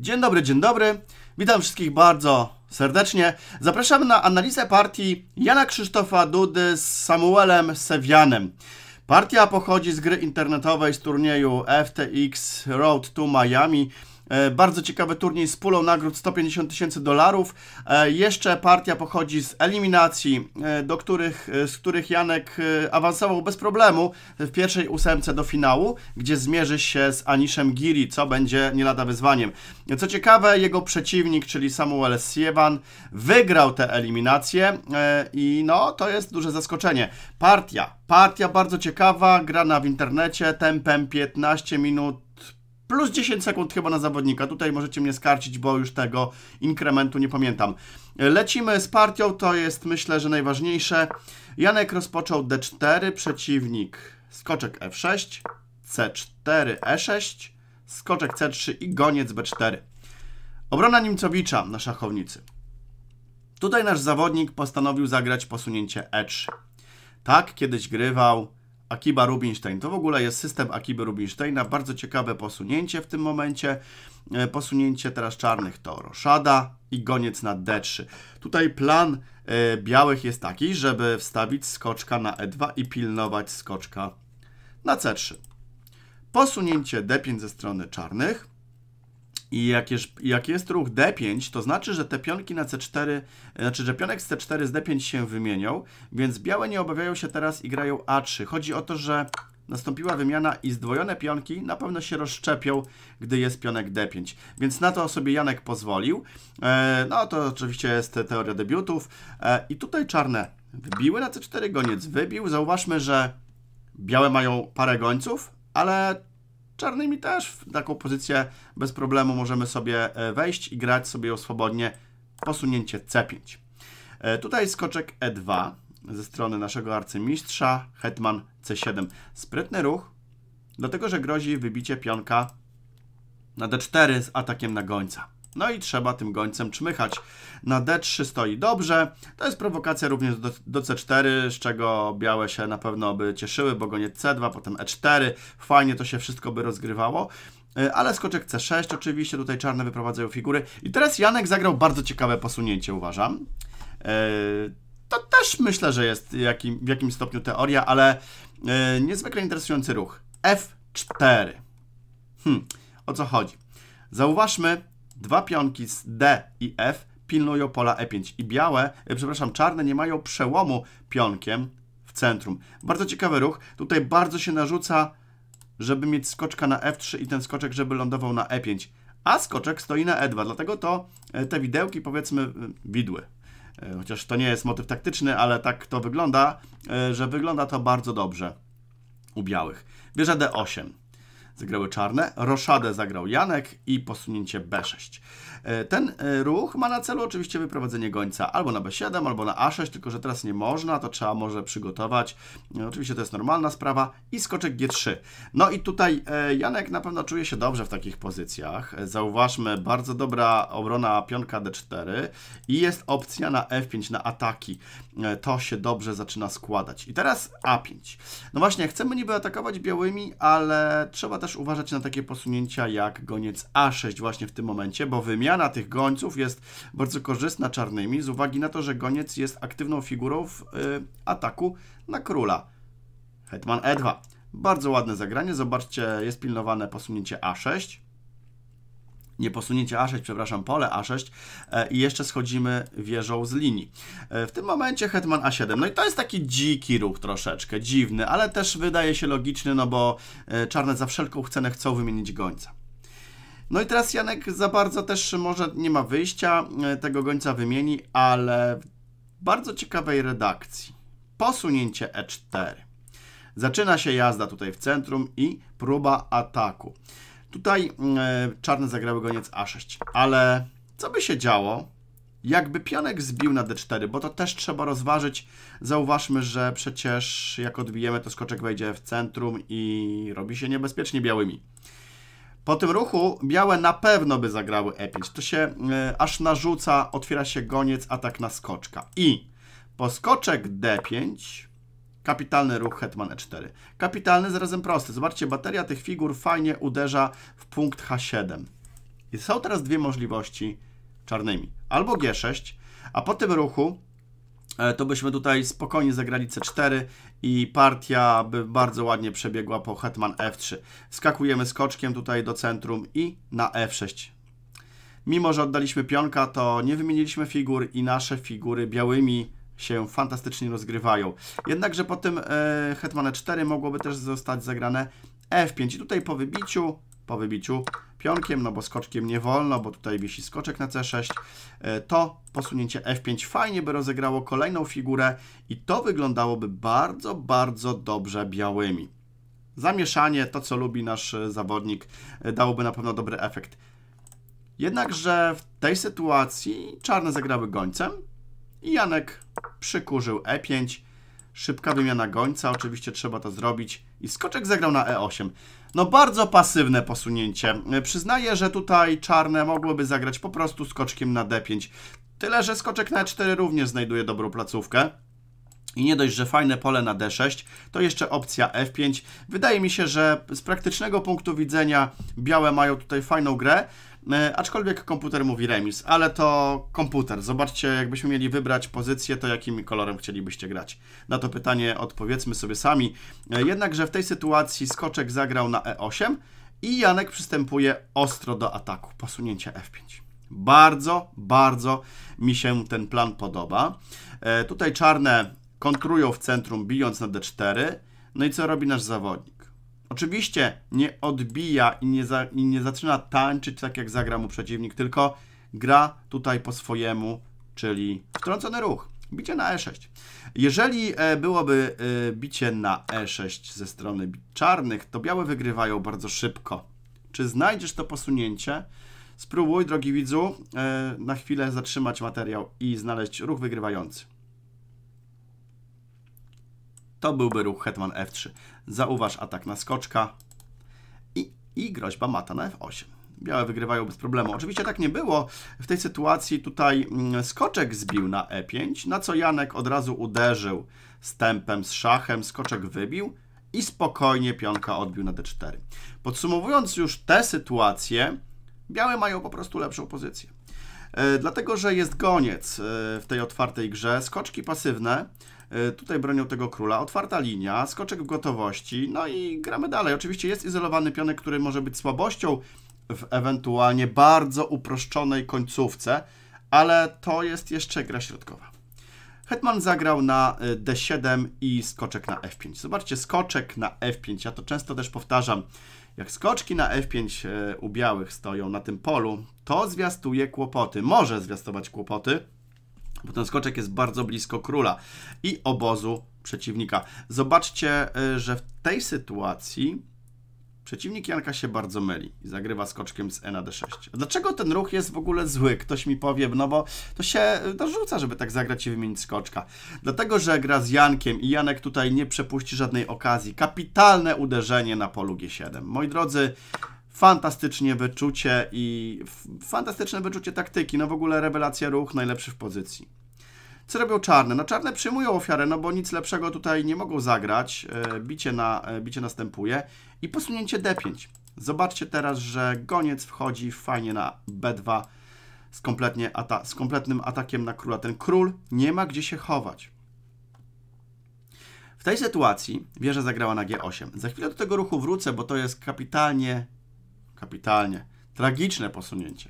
Dzień dobry, dzień dobry. Witam wszystkich bardzo serdecznie. Zapraszam na analizę partii Jana Krzysztofa Dudy z Samuelem Sewianem. Partia pochodzi z gry internetowej z turnieju FTX Road to Miami, E, bardzo ciekawy turniej z pulą nagród 150 tysięcy dolarów. E, jeszcze partia pochodzi z eliminacji, e, do których, z których Janek awansował bez problemu w pierwszej ósemce do finału, gdzie zmierzy się z Aniszem Giri, co będzie nie lada wyzwaniem. Co ciekawe, jego przeciwnik, czyli Samuel Siewan, wygrał tę eliminację i no, to jest duże zaskoczenie. Partia, partia bardzo ciekawa, grana w internecie, tempem 15 minut plus 10 sekund chyba na zawodnika. Tutaj możecie mnie skarcić, bo już tego inkrementu nie pamiętam. Lecimy z partią, to jest myślę, że najważniejsze. Janek rozpoczął D4, przeciwnik skoczek F6, C4, E6, skoczek C3 i goniec B4. Obrona Nimcowicza na szachownicy. Tutaj nasz zawodnik postanowił zagrać posunięcie E3. Tak kiedyś grywał Akiba Rubinstein. To w ogóle jest system Akiby Rubinsteina. Bardzo ciekawe posunięcie w tym momencie. E, posunięcie teraz czarnych to roszada i goniec na D3. Tutaj plan e, białych jest taki, żeby wstawić skoczka na E2 i pilnować skoczka na C3. Posunięcie D5 ze strony czarnych. I jak jest, jak jest ruch D5, to znaczy, że te pionki na C4, znaczy, że pionek z C4 z D5 się wymienią, więc białe nie obawiają się teraz i grają A3. Chodzi o to, że nastąpiła wymiana i zdwojone pionki na pewno się rozszczepią, gdy jest pionek D5. Więc na to sobie Janek pozwolił. E, no to oczywiście jest teoria debiutów. E, I tutaj czarne wybiły na C4, goniec wybił. Zauważmy, że białe mają parę gońców, ale czarnymi też w taką pozycję bez problemu możemy sobie e, wejść i grać sobie ją swobodnie. Posunięcie C5. E, tutaj skoczek E2 ze strony naszego arcymistrza, hetman C7. Sprytny ruch, dlatego że grozi wybicie pionka na D4 z atakiem na gońca. No i trzeba tym gońcem czmychać. Na D3 stoi dobrze. To jest prowokacja również do, do, C4, z czego białe się na pewno by cieszyły, bo goniec C2, potem E4. Fajnie to się wszystko by rozgrywało. Y, ale skoczek C6 oczywiście, tutaj czarne wyprowadzają figury. I teraz Janek zagrał bardzo ciekawe posunięcie, uważam. Y, to też myślę, że jest jakim, w jakimś stopniu teoria, ale y, niezwykle interesujący ruch. F4. Hmm, o co chodzi? Zauważmy, Dwa pionki z D i F pilnują pola E5 i białe, e, przepraszam, czarne nie mają przełomu pionkiem w centrum. Bardzo ciekawy ruch. Tutaj bardzo się narzuca, żeby mieć skoczka na F3 i ten skoczek, żeby lądował na E5. A skoczek stoi na E2, dlatego to e, te widełki, powiedzmy, e, widły. Chociaż to nie jest motyw taktyczny, ale tak to wygląda, że wygląda to bardzo dobrze u białych. Wieża D8 zagrały czarne, roszadę zagrał Janek i posunięcie B6. E, ten e, ruch ma na celu oczywiście wyprowadzenie gońca albo na B7, albo na A6, tylko że teraz nie można, to trzeba może przygotować. E, oczywiście to jest normalna sprawa i skoczek G3. No i tutaj Janek na pewno czuje się dobrze w takich pozycjach. Zauważmy, bardzo dobra obrona pionka D4 i jest opcja na F5, na ataki. To się dobrze zaczyna składać. I teraz A5. No właśnie, chcemy niby atakować białymi, ale trzeba też uważać na takie posunięcia jak goniec A6 właśnie w tym momencie, bo wymiana tych gońców jest bardzo korzystna czarnymi z uwagi na to, że goniec jest aktywną figurą w y, ataku na króla. Hetman E2. Bardzo ładne zagranie, zobaczcie, jest pilnowane posunięcie A6 nie posunięcie A6, przepraszam, pole A6 e, i jeszcze schodzimy wieżą z linii. E, w tym momencie hetman A7. No i to jest taki dziki ruch troszeczkę, dziwny, ale też wydaje się logiczny, no bo e, czarne za wszelką cenę chcą wymienić gońca. No i teraz Janek za bardzo też może nie ma wyjścia, tego gońca wymieni, ale w bardzo ciekawej redakcji. Posunięcie E4. Zaczyna się jazda tutaj w centrum i próba ataku. Tutaj mm, e, czarne zagrały goniec A6, ale co by się działo, jakby pionek zbił na D4, bo to też trzeba rozważyć. Zauważmy, że przecież jak odbijemy, to skoczek wejdzie w centrum i robi się niebezpiecznie białymi. Po tym ruchu białe na pewno by zagrały E5. To się e, aż narzuca, otwiera się goniec, atak na skoczka. I po skoczek D5 Kapitalny ruch Hetman E4. Kapitalny, zarazem prosty. Zobaczcie, bateria tych figur fajnie uderza w punkt H7. I są teraz dwie możliwości czarnymi. Albo G6, a po tym ruchu e, to byśmy tutaj spokojnie zagrali C4 i partia by bardzo ładnie przebiegła po hetman F3. Skakujemy skoczkiem tutaj do centrum i na F6. Mimo, że oddaliśmy pionka, to nie wymieniliśmy figur i nasze figury białymi się fantastycznie rozgrywają. Jednakże po tym e, Hetmane 4 mogłoby też zostać zagrane F5 i tutaj po wybiciu, po wybiciu pionkiem, no bo skoczkiem nie wolno, bo tutaj wisi skoczek na C6, e, to posunięcie F5 fajnie by rozegrało kolejną figurę i to wyglądałoby bardzo, bardzo dobrze białymi. Zamieszanie, to co lubi nasz e, zawodnik, e, dałoby na pewno dobry efekt. Jednakże w tej sytuacji czarne zagrały gońcem i Janek przykurzył E5, szybka wymiana gońca, oczywiście trzeba to zrobić i skoczek zagrał na E8. No bardzo pasywne posunięcie. Przyznaję, że tutaj czarne mogłoby zagrać po prostu skoczkiem na D5. Tyle, że skoczek na E4 również znajduje dobrą placówkę. I nie dość, że fajne pole na D6, to jeszcze opcja F5. Wydaje mi się, że z praktycznego punktu widzenia białe mają tutaj fajną grę, E, aczkolwiek komputer mówi remis, ale to komputer. Zobaczcie, jakbyśmy mieli wybrać pozycję, to jakim kolorem chcielibyście grać. Na to pytanie odpowiedzmy sobie sami. E, jednakże w tej sytuacji skoczek zagrał na E8 i Janek przystępuje ostro do ataku. Posunięcie F5. Bardzo, bardzo mi się ten plan podoba. E, tutaj czarne kontrują w centrum, bijąc na D4. No i co robi nasz zawodnik? Oczywiście nie odbija i nie, za, i nie zaczyna tańczyć tak jak zagra mu przeciwnik, tylko gra tutaj po swojemu, czyli wtrącony ruch. Bicie na E6. Jeżeli e, byłoby e, bicie na E6 ze strony czarnych, to białe wygrywają bardzo szybko. Czy znajdziesz to posunięcie? Spróbuj, drogi widzu, e, na chwilę zatrzymać materiał i znaleźć ruch wygrywający. To byłby ruch hetman f3. Zauważ atak na skoczka i, i groźba mata na f8. Białe wygrywają bez problemu. Oczywiście tak nie było. W tej sytuacji tutaj mm, skoczek zbił na e5, na co Janek od razu uderzył stępem z szachem, skoczek wybił i spokojnie pionka odbił na d4. Podsumowując już tę sytuację, białe mają po prostu lepszą pozycję. E, dlatego, że jest goniec e, w tej otwartej grze, skoczki pasywne, E, tutaj bronią tego króla, otwarta linia, skoczek w gotowości, no i gramy dalej. Oczywiście jest izolowany pionek, który może być słabością w ewentualnie bardzo uproszczonej końcówce, ale to jest jeszcze gra środkowa. Hetman zagrał na e, D7 i skoczek na F5. Zobaczcie, skoczek na F5, ja to często też powtarzam, jak skoczki na F5 e, u białych stoją na tym polu, to zwiastuje kłopoty, może zwiastować kłopoty, bo ten skoczek jest bardzo blisko króla i obozu przeciwnika. Zobaczcie, y, że w tej sytuacji przeciwnik Janka się bardzo myli i zagrywa skoczkiem z E na D6. Dlaczego ten ruch jest w ogóle zły? Ktoś mi powie, no bo to się dorzuca, y, żeby tak zagrać i wymienić skoczka. Dlatego, że gra z Jankiem i Janek tutaj nie przepuści żadnej okazji. Kapitalne uderzenie na polu G7. Moi drodzy, Fantastycznie wyczucie i fantastyczne wyczucie taktyki. No w ogóle rewelacja ruch, najlepszy w pozycji. Co robią czarne? No czarne przyjmują ofiarę, no bo nic lepszego tutaj nie mogą zagrać. E, bicie, na, e, bicie następuje i posunięcie D5. Zobaczcie teraz, że goniec wchodzi fajnie na B2 z, kompletnie ata z kompletnym atakiem na króla. Ten król nie ma gdzie się chować. W tej sytuacji wieża zagrała na G8. Za chwilę do tego ruchu wrócę, bo to jest kapitalnie Kapitalnie. Tragiczne posunięcie.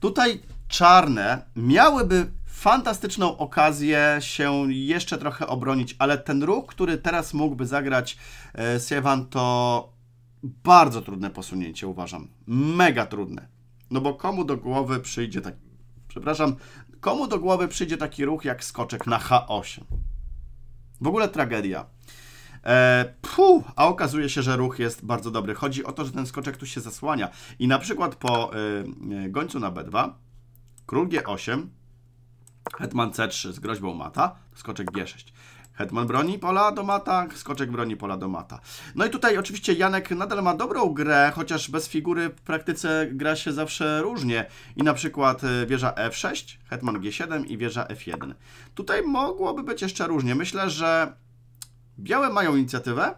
Tutaj czarne miałyby fantastyczną okazję się jeszcze trochę obronić, ale ten ruch, który teraz mógłby zagrać e, to bardzo trudne posunięcie, uważam. Mega trudne. No bo komu do głowy przyjdzie taki... Przepraszam, komu do głowy przyjdzie taki ruch jak skoczek na H8? W ogóle tragedia. E, puh, a okazuje się, że ruch jest bardzo dobry. Chodzi o to, że ten skoczek tu się zasłania. I na przykład po y, gońcu na b2, król g8, hetman c3 z groźbą mata, skoczek g6. Hetman broni pola do mata, skoczek broni pola do mata. No i tutaj oczywiście Janek nadal ma dobrą grę, chociaż bez figury w praktyce gra się zawsze różnie. I na przykład e, wieża F6, hetman G7 i wieża F1. Tutaj mogłoby być jeszcze różnie. Myślę, że Białe mają inicjatywę,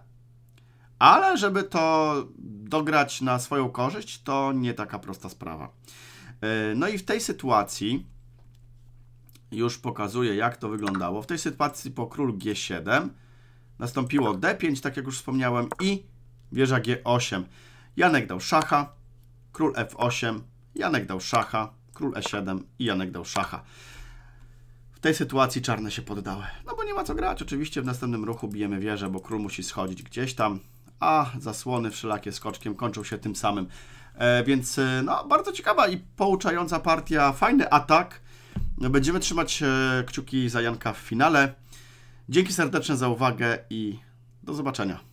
ale żeby to dograć na swoją korzyść, to nie taka prosta sprawa. E, no i w tej sytuacji już pokazuję, jak to wyglądało. W tej sytuacji po król G7 nastąpiło D5, tak jak już wspomniałem, i wieża G8. Janek dał szacha, król F8, Janek dał szacha, król E7 i Janek dał szacha. W tej sytuacji czarne się poddały. No bo nie ma co grać. Oczywiście w następnym ruchu bijemy wieżę, bo król musi schodzić gdzieś tam, a zasłony wszelakie skoczkiem kończą się tym samym. E, więc e, no, bardzo ciekawa i pouczająca partia. Fajny atak. Będziemy trzymać e, kciuki za Janka w finale. Dzięki serdeczne za uwagę i do zobaczenia.